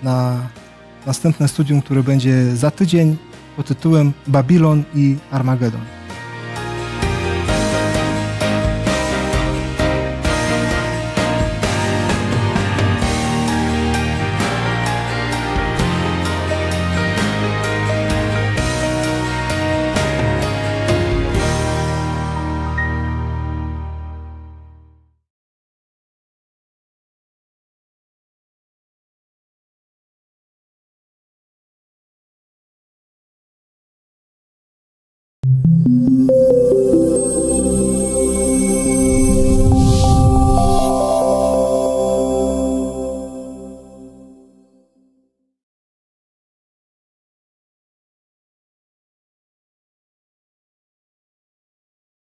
na następne studium, które będzie za tydzień pod tytułem Babilon i Armagedon.